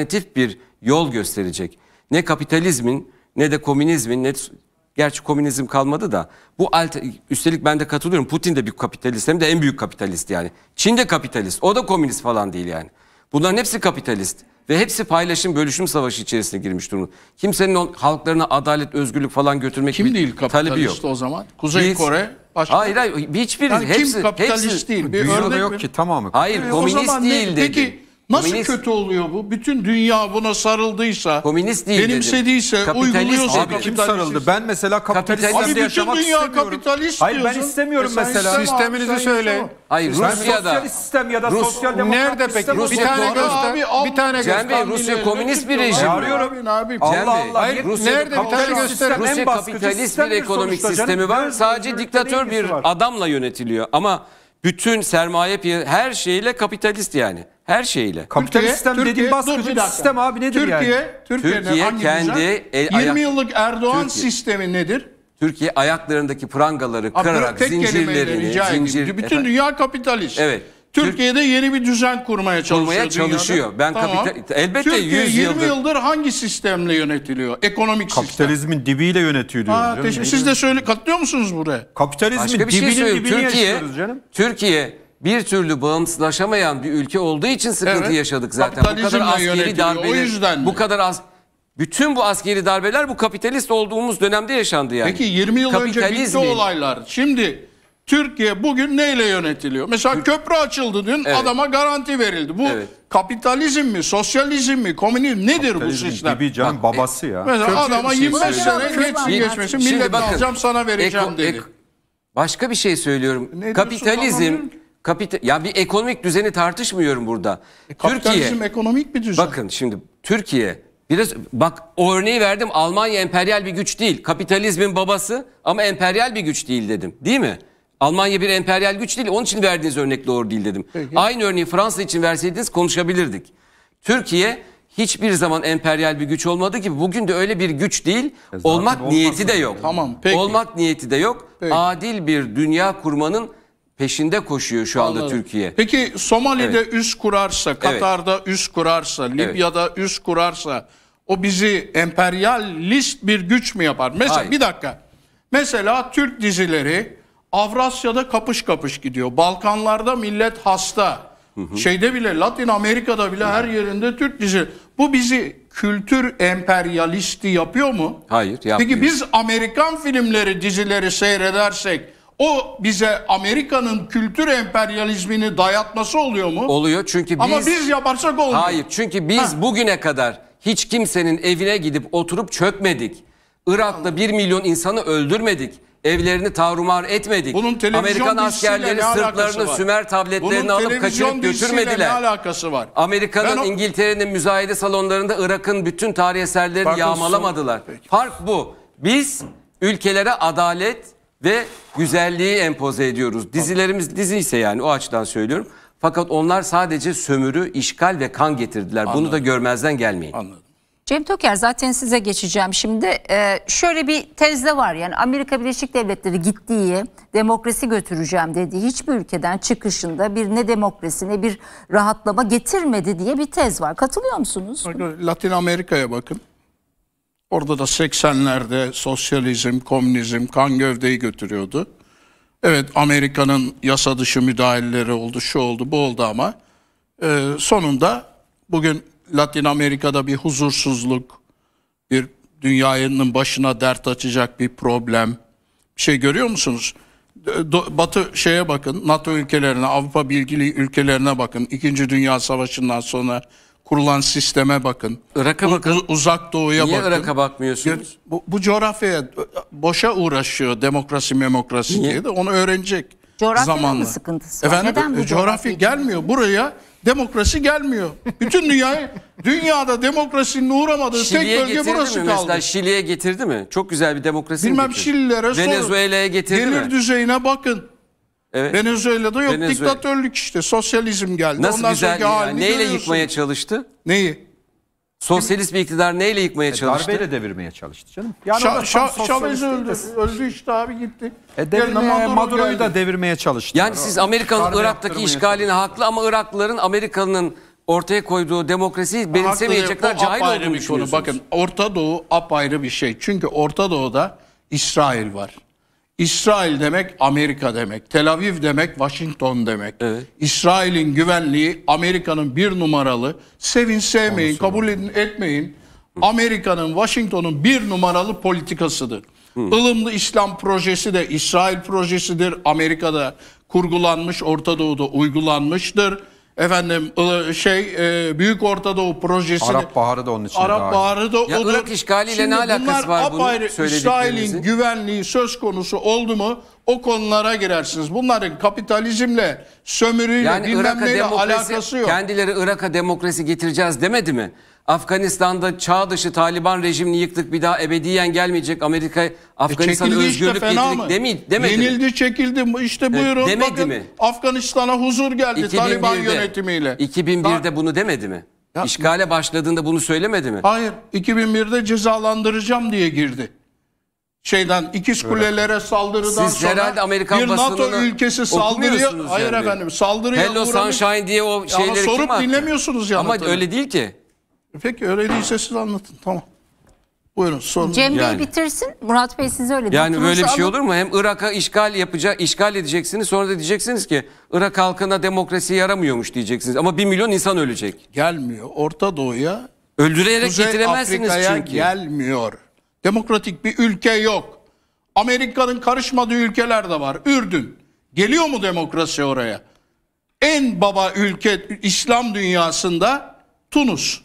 alternatif bir yol gösterecek. Ne kapitalizmin ne de komünizmin ne gerçi komünizm kalmadı da bu alter, üstelik ben de katılıyorum Putin de bir kapitalist hem de en büyük kapitalist yani. Çin de kapitalist o da komünist falan değil yani. Bunların hepsi kapitalist ve hepsi paylaşım bölüşüm savaşı içerisine girmiş durumda. Kimsenin on, halklarına adalet, özgürlük falan götürmek kim değil kapitalist yok. o zaman? Kuzey Biz, Kore başka. Hayır hayır hiçbir yani hepsi kim kapitalist hepsi, değil. Bir örnek yok mi? ki tamamı. Hayır komünist değil dedi. Peki Nasıl Komünist- kötü oluyor bu? Bütün dünya buna sarıldıysa, Komünist değil benimsediyse, dedim. Kapitalist uyguluyorsa Abi kim sarıldı? Ben mesela kapitalist Abi Kapitalizmde bütün dünya istemiyorum. kapitalist Hayır ben istemiyorum E mesela. isteme Sisteminizi söyle. yaşama. Hayır Ben Rusya'da sosyalist sistem ya da Rus- sosyal demokrat Nerede peki? sistem Bir tane göster. Abi, al- bir tane Cem Bey, Rusya komünist bir rejim. Arıyorum. Abi, Allah Allah. hayır, Rusya- nerede? Bir tane kapitalist göster. Rusya kapitalist bir ekonomik sistemi var. Sadece diktatör bir adamla yönetiliyor. Ama bütün sermaye her şeyle kapitalist yani. Her şeyle. Kapitalist sistem Türkiye, dediğin baskıcı bir, sistem abi nedir Türkiye, yani? Türkiye, Türkiye kendi... El, 20 e, yıllık Erdoğan Türkiye, sistemi nedir? Türkiye ayaklarındaki prangaları kırarak Aa, zincirlerini... Zincir, edeyim. Bütün efendim, dünya kapitalist. Evet. Türkiye'de yeni bir düzen kurmaya çalışıyor. Kurmaya çalışıyor. Ben tamam. kapital elbette Türkiye 100 yıldır 20 yıldır hangi sistemle yönetiliyor? Ekonomik Kapitalizmin sistem. dibiyle yönetiyor diyoruz. Ha, teşekkür. Siz de söyle katlıyor musunuz buraya? Kapitalizmin Başka bir şey dibinin, şey dibini Türkiye, canım. Türkiye bir türlü bağımsızlaşamayan bir ülke olduğu için sıkıntı evet. yaşadık zaten. Bu kadar askeri darbeler. O yüzden. Bu kadar az bütün bu askeri darbeler bu kapitalist olduğumuz dönemde yaşandı yani. Peki 20 yıl önce bitti olaylar. Şimdi Türkiye bugün neyle yönetiliyor? Mesela köprü açıldı dün evet. adama garanti verildi. Bu evet. kapitalizm mi, sosyalizm mi, komünizm nedir bu sistem? Gibi can babası ya. Mesela köprü adama 25 sene geç, geçmesi millet alacağım sana vereceğim eko, dedi. Eko, başka bir şey söylüyorum. Ne kapitalizm kapital ya bir ekonomik düzeni tartışmıyorum burada. E, kapitalizm Türkiye, ekonomik bir düzen. Bakın şimdi Türkiye Biraz bak o örneği verdim Almanya emperyal bir güç değil. Kapitalizmin babası ama emperyal bir güç değil dedim. Değil mi? Almanya bir emperyal güç değil. Onun için verdiğiniz örnek doğru değil dedim. Peki. Aynı örneği Fransa için verseydiniz konuşabilirdik. Türkiye hiçbir zaman emperyal bir güç olmadı ki bugün de öyle bir güç değil. E olmak niyeti de yok. Tamam. Peki. Olmak niyeti de yok. Peki. Adil bir dünya kurmanın peşinde koşuyor şu anda Anladım. Türkiye. Peki Somali'de evet. üs kurarsa, Katar'da evet. üs kurarsa, Libya'da evet. üs kurarsa o bizi emperyalist bir güç mü yapar? Mesela Hayır. bir dakika. Mesela Türk dizileri Avrasya'da kapış kapış gidiyor. Balkanlarda millet hasta. Hı hı. Şeyde bile Latin Amerika'da bile hı her yerinde Türk dizi. Bu bizi kültür emperyalisti yapıyor mu? Hayır yapmıyor. Peki biz Amerikan filmleri dizileri seyredersek o bize Amerika'nın kültür emperyalizmini dayatması oluyor mu? Oluyor çünkü biz... Ama biz yaparsak olmuyor. Hayır çünkü biz ha. bugüne kadar hiç kimsenin evine gidip oturup çökmedik. Irak'ta 1 milyon insanı öldürmedik evlerini tarumar etmedik. Bunun Amerikan askerleri Sırplarını, var? Sümer tabletlerini Bunun alıp kaçırıp götürmediler. ne alakası var? Amerika'nın, o... İngiltere'nin müzayede salonlarında Irak'ın bütün tarih eserlerini Bakın yağmalamadılar. Peki. Fark bu. Biz ülkelere adalet ve güzelliği empoze ediyoruz. Dizilerimiz dizi ise yani o açıdan söylüyorum. Fakat onlar sadece sömürü, işgal ve kan getirdiler. Anladım. Bunu da görmezden gelmeyin. Anladım. Cem Toker zaten size geçeceğim şimdi. Ee, şöyle bir tezde var yani Amerika Birleşik Devletleri gittiği demokrasi götüreceğim dediği hiçbir ülkeden çıkışında bir ne demokrasi ne bir rahatlama getirmedi diye bir tez var. Katılıyor musunuz? Latin Amerika'ya bakın. Orada da 80'lerde sosyalizm, komünizm kan gövdeyi götürüyordu. Evet Amerika'nın yasa dışı müdahaleleri oldu, şu oldu, bu oldu ama e, sonunda bugün Latin Amerika'da bir huzursuzluk, bir dünyanın başına dert açacak bir problem. Bir şey görüyor musunuz? Batı şeye bakın, NATO ülkelerine, Avrupa Birliği ülkelerine bakın. İkinci Dünya Savaşı'ndan sonra kurulan sisteme bakın. Irak'a bakın. uzak Doğu'ya bakın. Niye Irak'a bakmıyorsunuz? Bu, bu coğrafyaya boşa uğraşıyor demokrasi memokrasi diye de onu öğrenecek. Coğrafyanın mı sıkıntısı var? Efendim, Neden bu e, coğrafya gelmiyor buraya demokrasi gelmiyor. Bütün dünyaya dünyada demokrasinin uğramadığı Şili'ye tek bölge burası mi? kaldı. Mesela Şili'ye getirdi mi? Çok güzel bir demokrasi Bilmem getirdi. Şililere Venezuela'ya getirdi gelir mi? Gelir düzeyine bakın. Evet. Venezuela'da yok Venezuela. diktatörlük işte sosyalizm geldi. Nasıl Ondan güzel sonra ya. Neyle görüyorsun. yıkmaya çalıştı? Neyi? Sosyalist bir iktidar neyle yıkmaya e, çalıştı? Darbeyle devirmeye çalıştı canım. Yani Şa Şa Chavez öldü. Öldü işte abi gitti. E devirmeye, Maduro'yu geldi. da devirmeye çalıştı. Yani siz Amerika'nın Irak'taki işgaline haklı ama Iraklıların Amerika'nın ortaya koyduğu demokrasiyi benimsemeyecekler cahil olduğunu bir konu. Bakın Orta Doğu apayrı bir şey. Çünkü Orta Doğu'da İsrail var. İsrail demek Amerika demek. Tel Aviv demek Washington demek. Evet. İsrail'in güvenliği Amerika'nın bir numaralı. Sevin sevmeyin kabul edin etmeyin. Amerika'nın Washington'un bir numaralı politikasıdır. Hı. Ilımlı İslam projesi de İsrail projesidir. Amerika'da kurgulanmış, Orta Doğu'da uygulanmıştır. Efendim e, şey e, Büyük Ortadoğu projesi Arap Baharı da onun için. Arap Baharı da ya odur. Irak işgaliyle Şimdi ne alakası var bunu İsrail'in güvenliği söz konusu oldu mu o konulara girersiniz. Bunların kapitalizmle, sömürüyle yani bilmem neyle alakası yok. Kendileri Irak'a demokrasi getireceğiz demedi mi? Afganistan'da çağ dışı Taliban rejimini yıktık bir daha ebediyen gelmeyecek Amerika Afganistan'a e özgürlük işte, getirdik mı? Demi, demedi Yenildi mi? çekildi işte buyurun demedi bakın Afganistan'a huzur geldi 2001'de, Taliban yönetimiyle. 2001'de bunu demedi mi? Ya, İşgale başladığında bunu söylemedi mi? Hayır 2001'de cezalandıracağım diye girdi şeyden ikiz kulelere saldırıdan Siz sonra Amerikan bir NATO ülkesi saldırıyor. Hayır yani. efendim saldırıya Hello uğramış. Sunshine diye o şeyleri Ama sorup dinlemiyorsunuz yanıtını. Ama öyle değil ki. Peki öyle değilse siz anlatın. Tamam. Buyurun sorun. Cem Bey Yani. bitirsin. Murat Bey size öyle Yani böyle bir şey olur mu? Hem Irak'a işgal yapacak, işgal edeceksiniz. Sonra da diyeceksiniz ki Irak halkına demokrasi yaramıyormuş diyeceksiniz. Ama bir milyon insan ölecek. Gelmiyor. Orta Doğu'ya, Öldürerek Kuzey getiremezsiniz Afrika'ya çünkü. gelmiyor. Demokratik bir ülke yok. Amerika'nın karışmadığı ülkeler de var. Ürdün. Geliyor mu demokrasi oraya? En baba ülke İslam dünyasında Tunus.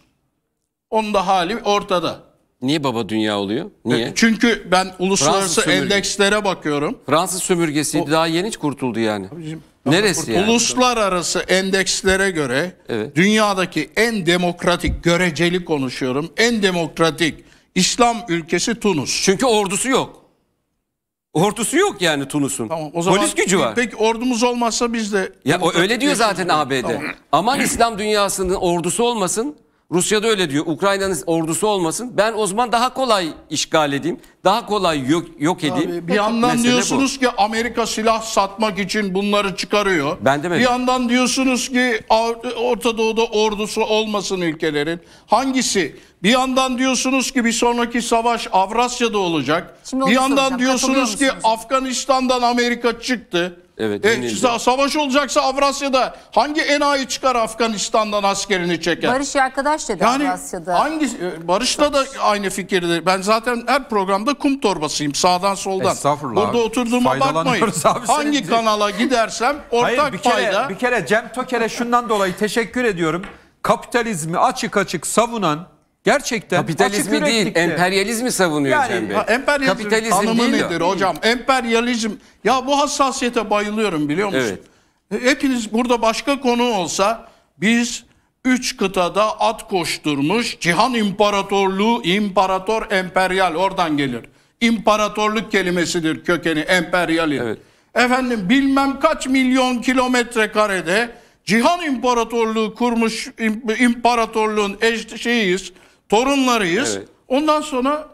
Onun da hali ortada. Niye baba dünya oluyor? Niye? E, çünkü ben uluslararası endekslere bakıyorum. Fransız sömürgesi O- daha yeni kurtuldu yani. Abicim, Neresi yani? Uluslararası endekslere göre Evet. dünyadaki en demokratik göreceli konuşuyorum. En demokratik İslam ülkesi Tunus. Çünkü ordusu yok. Ordusu yok yani Tunus'un. Tamam, Polis gücü var. Peki ordumuz olmazsa biz de Ya öyle diyor zaten ABD. Aman İslam dünyasının ordusu olmasın. Rusya'da öyle diyor. Ukrayna'nın ordusu olmasın. Ben o zaman daha kolay işgal edeyim. Daha kolay yok, yok edeyim. Abi, bir yandan diyorsunuz bu. ki Amerika silah satmak için bunları çıkarıyor. Ben demedim. Bir yandan diyorsunuz ki Orta Doğu'da ordusu olmasın ülkelerin. Hangisi? Bir yandan diyorsunuz ki bir sonraki savaş Avrasya'da olacak. Şimdi bir yandan diyorsunuz ki Afganistan'dan Amerika çıktı. Evet, e, yenildi. e, savaş olacaksa Avrasya'da hangi enayi çıkar Afganistan'dan askerini çeker? Barış arkadaş dedi yani Avrasya'da. Hangi, e, Barış'la da aynı fikirde. Ben zaten her programda kum torbasıyım sağdan soldan. Burada oturduğuma bakmayın. Abi hangi senin... kanala gidersem ortak Hayır, bir kere, payda. Bir kere Cem Toker'e şundan dolayı teşekkür ediyorum. Kapitalizmi açık açık savunan Gerçekten kapitalizmi değil, emperyalizmi savunuyor yani, Cem Bey. Emperyalizm kapitalizm tanımı değil nedir o. hocam? Emperyalizm. Ya bu hassasiyete bayılıyorum biliyor musun? Evet. E, hepiniz burada başka konu olsa biz üç kıtada at koşturmuş cihan imparatorluğu imparator emperyal oradan gelir. İmparatorluk kelimesidir kökeni emperyalin. Evet. Efendim bilmem kaç milyon kilometre karede Cihan İmparatorluğu kurmuş imparatorluğun eş şeyiyiz torunlarıyız. Evet. Ondan sonra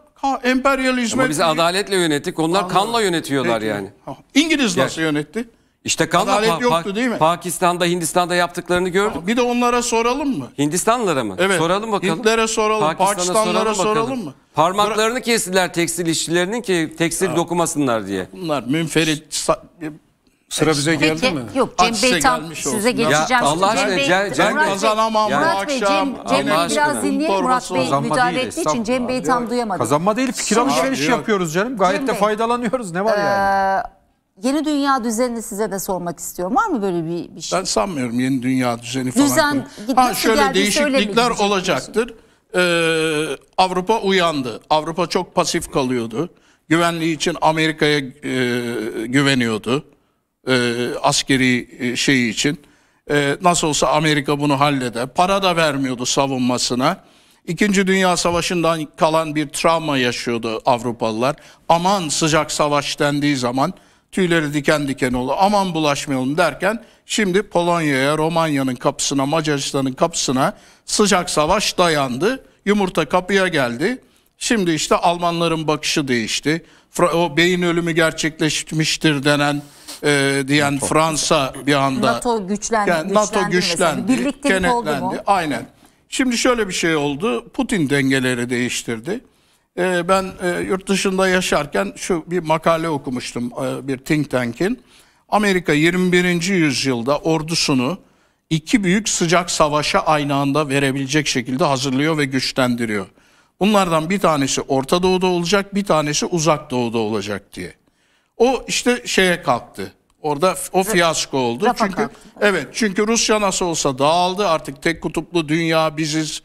emperyalizme... Ama biz adaletle yönettik. Onlar Anladım. kanla yönetiyorlar Peki. yani. Ha, İngiliz nasıl yönetti? İşte kanla Adalet pa yoktu değil mi? Pakistan'da, Hindistan'da yaptıklarını gördük. bir de onlara soralım mı? Hindistanlara mı? Evet. Soralım bakalım. Hintlere soralım, Pakistanlara soralım, soralım mı? Parmaklarını kestiler tekstil işçilerinin ki tekstil ya, dokumasınlar diye. Bunlar münferit Sıra bize geldi mi? Yok Cem Bey tam size, geçeceğim. Allah aşkına Cem, Cem, Bey, kazanamam yani, Murat Bey, Cem, Cem Bey biraz dinleyelim. Murat Bey müdahale ettiği için Cem Bey tam duyamadım. Kazanma değil fikir alışverişi yapıyoruz canım. Gayet Cem de faydalanıyoruz. Ne var yani? Ee, yeni dünya düzenini size de sormak istiyorum. Var mı böyle bir, bir şey? Ben sanmıyorum yeni dünya düzeni falan. Düzen, ha, şöyle değişiklikler olacaktır. Ee, Avrupa uyandı. Avrupa çok pasif kalıyordu. Güvenliği için Amerika'ya e, güveniyordu e, askeri e, şeyi için. E, nasıl olsa Amerika bunu hallede Para da vermiyordu savunmasına. İkinci Dünya Savaşı'ndan kalan bir travma yaşıyordu Avrupalılar. Aman sıcak savaş dendiği zaman tüyleri diken diken oldu. Aman bulaşmayalım derken şimdi Polonya'ya, Romanya'nın kapısına, Macaristan'ın kapısına sıcak savaş dayandı. Yumurta kapıya geldi. Şimdi işte Almanların bakışı değişti. o beyin ölümü gerçekleşmiştir denen e, diyen NATO. Fransa bir anda NATO güçlendi. Yani güçlendi NATO güçlendi. Birlikte kenetlendi. Oldu mu? Aynen. Şimdi şöyle bir şey oldu. Putin dengeleri değiştirdi. E, ben e, yurt dışında yaşarken şu bir makale okumuştum e, bir think tank'in. Amerika 21. yüzyılda ordusunu iki büyük sıcak savaşa aynı anda verebilecek şekilde hazırlıyor ve güçlendiriyor. Bunlardan bir tanesi Orta Doğu'da olacak, bir tanesi Uzak Doğu'da olacak diye. O işte şeye kalktı. Orada o fiyasko oldu. Rafa çünkü kalktı. evet çünkü Rusya nasıl olsa dağıldı artık tek kutuplu dünya biziz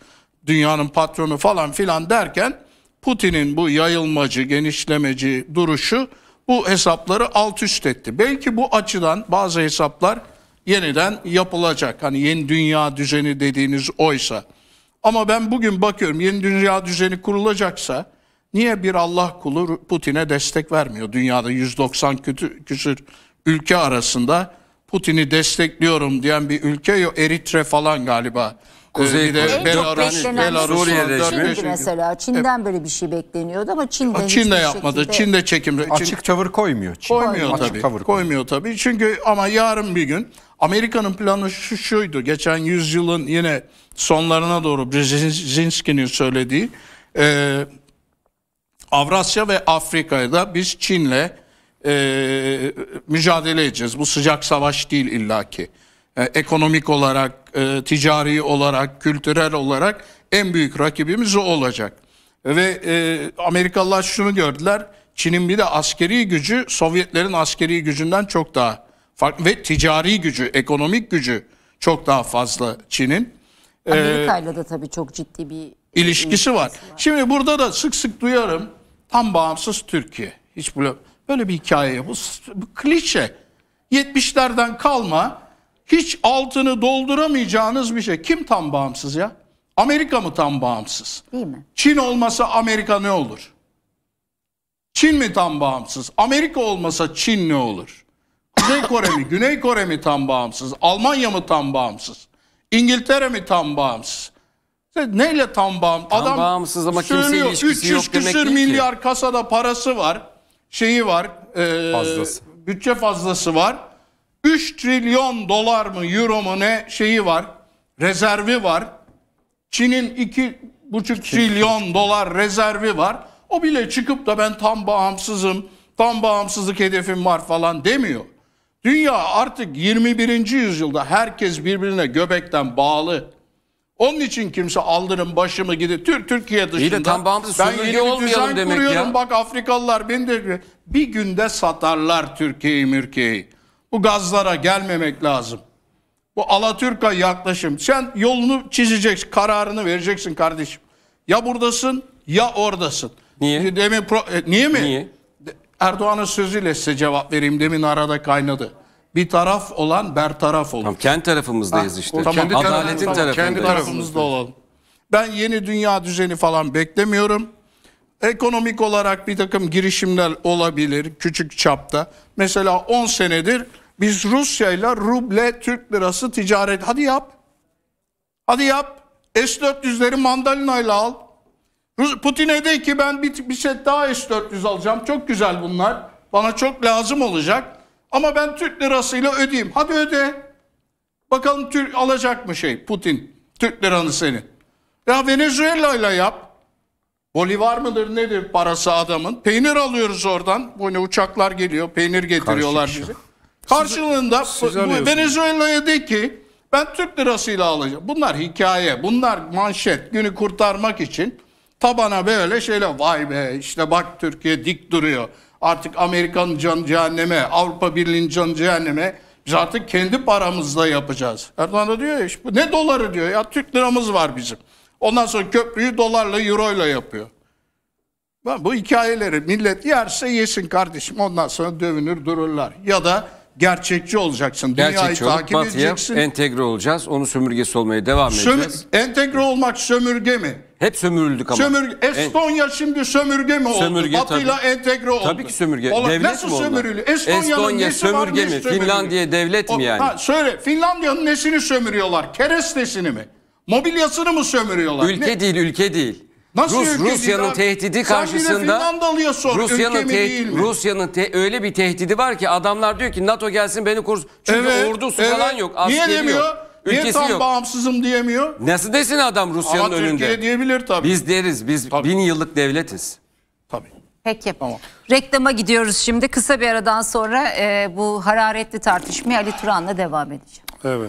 dünyanın patronu falan filan derken Putin'in bu yayılmacı, genişlemeci duruşu bu hesapları alt üst etti. Belki bu açıdan bazı hesaplar yeniden yapılacak. Hani yeni dünya düzeni dediğiniz oysa. Ama ben bugün bakıyorum yeni dünya düzeni kurulacaksa niye bir Allah kulu Putin'e destek vermiyor? Dünyada 190 kötü küsür ülke arasında Putin'i destekliyorum diyen bir ülke yok. Eritre falan galiba Kuzey ee, bir de Belarus, Belarus'un şey mesela. Çin'den böyle bir şey bekleniyordu ama Çin'de hiçbir Çin de yapmadı. Şekilde... Çin de çekim. Açık tavır koymuyor. Çin. Koymuyor Açık tabii. Tavır koymuyor tabii. Çünkü ama yarın bir gün Amerika'nın planı şu, şuydu. Geçen yüzyılın yine sonlarına doğru Brzezinski'nin söylediği e, Avrasya ve Afrika'da biz Çin'le e, mücadele edeceğiz. Bu sıcak savaş değil illaki. E, ekonomik olarak e, ticari olarak, kültürel olarak en büyük rakibimiz o olacak. Ve e, Amerikalılar şunu gördüler, Çin'in bir de askeri gücü Sovyetlerin askeri gücünden çok daha farklı ve ticari gücü, ekonomik gücü çok daha fazla Çin'in. E, Amerika ile de tabii çok ciddi bir ilişkisi, e, ilişkisi var. var. Şimdi burada da sık sık duyarım tam bağımsız Türkiye. Hiç böyle, böyle bir hikaye bu, bu klişe. 70'lerden kalma hiç altını dolduramayacağınız bir şey. Kim tam bağımsız ya? Amerika mı tam bağımsız? Değil mi? Çin olmasa Amerika ne olur? Çin mi tam bağımsız? Amerika olmasa Çin ne olur? Kuzey Kore mi, Güney Kore mi tam bağımsız? Almanya mı tam bağımsız? İngiltere mi tam bağımsız? Neyle tam bağımsız? Tam Adam bağımsız ama söylüyor 300 küsür milyar kasada parası var. Şeyi var. E, fazlası. Bütçe fazlası var 3 trilyon dolar mı euro mu ne şeyi var rezervi var. Çin'in 2,5 trilyon dolar rezervi var. O bile çıkıp da ben tam bağımsızım, tam bağımsızlık hedefim var falan demiyor. Dünya artık 21. yüzyılda herkes birbirine göbekten bağlı. Onun için kimse aldırın başımı gidip Tür Türkiye dışında. İyi de tam bağımsız ben yeni bir olmayalım demek kuruyorum. ya. Bak Afrikalılar beni de bir günde satarlar Türkiye'yi mürkiye'yi. Bu gazlara gelmemek lazım. Bu Alatürk'a yaklaşım. Sen yolunu çizeceksin, kararını vereceksin kardeşim. Ya buradasın ya oradasın. Niye? E, demin pro, e, niye mi? Niye? Erdoğan'ın sözüyle size cevap vereyim. Demin arada kaynadı. Bir taraf olan bertaraf olur. Tamam, kendi tarafımızdayız ha, işte. tamam, kendi Adaletin tarafımızda, tarafındayız. Kendi tarafımızda olalım. Ben yeni dünya düzeni falan beklemiyorum. Ekonomik olarak bir takım girişimler olabilir küçük çapta. Mesela 10 senedir biz Rusya ile ruble Türk lirası ticaret. Hadi yap. Hadi yap. S-400'leri mandalinayla al. Putin'e de ki ben bir, bir set daha S-400 alacağım. Çok güzel bunlar. Bana çok lazım olacak. Ama ben Türk lirasıyla ödeyeyim. Hadi öde. Bakalım Türk alacak mı şey Putin? Türk liranı seni. Ya Venezuela ile yap. Bolivar mıdır nedir parası adamın? Peynir alıyoruz oradan. Bu ne uçaklar geliyor, peynir getiriyorlar Karşı bize. Karşılığında siz, siz Venezuela'ya de ki ben Türk lirasıyla alacağım. Bunlar hikaye, bunlar manşet. Günü kurtarmak için tabana böyle şeyle vay be işte bak Türkiye dik duruyor. Artık Amerikan can cehenneme, Avrupa Birliği'nin can cehenneme. Biz artık kendi paramızla yapacağız. Erdoğan da diyor ya, ne doları diyor ya Türk liramız var bizim. Ondan sonra köprüyü dolarla, euroyla yapıyor. Bu hikayeleri millet yerse yesin kardeşim. Ondan sonra dövünür dururlar. Ya da gerçekçi olacaksın. Dünyayı gerçekçi olup takip batıya edeceksin. entegre olacağız. Onun sömürgesi olmaya devam Sömür, edeceğiz. Entegre olmak sömürge mi? Hep sömürüldük ama. Sömürge, Estonya en, şimdi sömürge mi oldu? Sömürge, Batı'yla tabii. entegre oldu. Tabii ki sömürge. Ola, devlet nasıl mi oldu? sömürülü? Estonya'nın Estonya sömürge mi? Sömürülü? Finlandiya devlet mi yani? ha, söyle Finlandiya'nın nesini sömürüyorlar? Kerestesini mi? Mobilyasını mı sömürüyorlar? Ülke ne? değil, ülke değil. Nasıl Rus, Rusya'nın tehdidi karşısında Rusya'nın te Rusya'nın te öyle bir tehdidi var ki adamlar diyor ki NATO gelsin beni korusun. Çünkü evet, ordusu evet. falan yok. Niye demiyor? Niye tam yok. bağımsızım diyemiyor? Nasıl desin adam Rusya'nın önünde? Türkiye diyebilir tabii. Biz deriz biz tabii. bin yıllık devletiz. Tabii. Peki. Tamam. Reklama gidiyoruz şimdi. Kısa bir aradan sonra e, bu hararetli tartışmaya Ali Turan'la devam edeceğim. Evet.